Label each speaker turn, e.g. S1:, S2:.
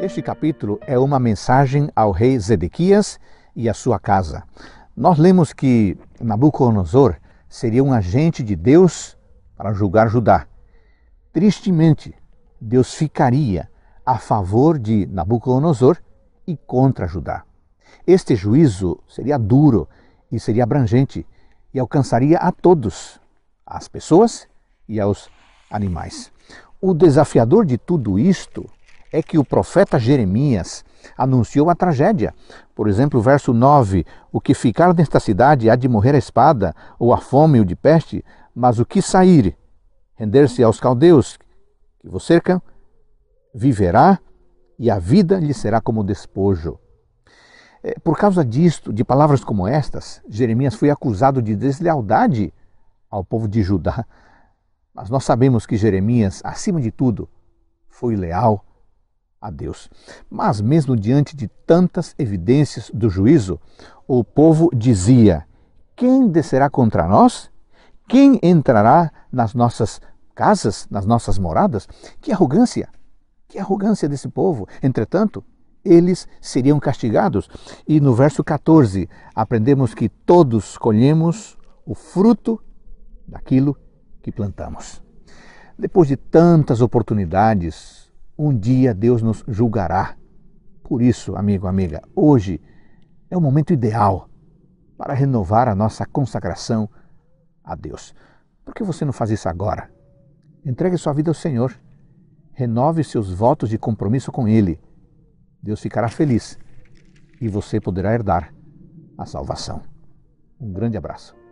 S1: Este capítulo é uma mensagem ao rei Zedequias e à sua casa. Nós lemos que Nabucodonosor seria um agente de Deus para julgar Judá. Tristemente, Deus ficaria a favor de Nabucodonosor e contra Judá. Este juízo seria duro e seria abrangente e alcançaria a todos, às pessoas e aos animais. O desafiador de tudo isto é que o profeta Jeremias anunciou a tragédia. Por exemplo, verso 9: O que ficar nesta cidade há de morrer a espada, ou a fome, ou de peste, mas o que sair, render-se aos caldeus que vos cercam, viverá e a vida lhe será como despojo. É, por causa disto, de palavras como estas, Jeremias foi acusado de deslealdade ao povo de Judá. Mas nós sabemos que Jeremias, acima de tudo, foi leal a Deus. Mas, mesmo diante de tantas evidências do juízo, o povo dizia: Quem descerá contra nós? Quem entrará nas nossas casas, nas nossas moradas? Que arrogância! Que arrogância desse povo! Entretanto, eles seriam castigados. E no verso 14, aprendemos que todos colhemos o fruto daquilo que plantamos. Depois de tantas oportunidades um dia Deus nos julgará. Por isso, amigo, amiga, hoje é o momento ideal para renovar a nossa consagração a Deus. Por que você não faz isso agora? Entregue sua vida ao Senhor. Renove seus votos de compromisso com Ele. Deus ficará feliz e você poderá herdar a salvação. Um grande abraço.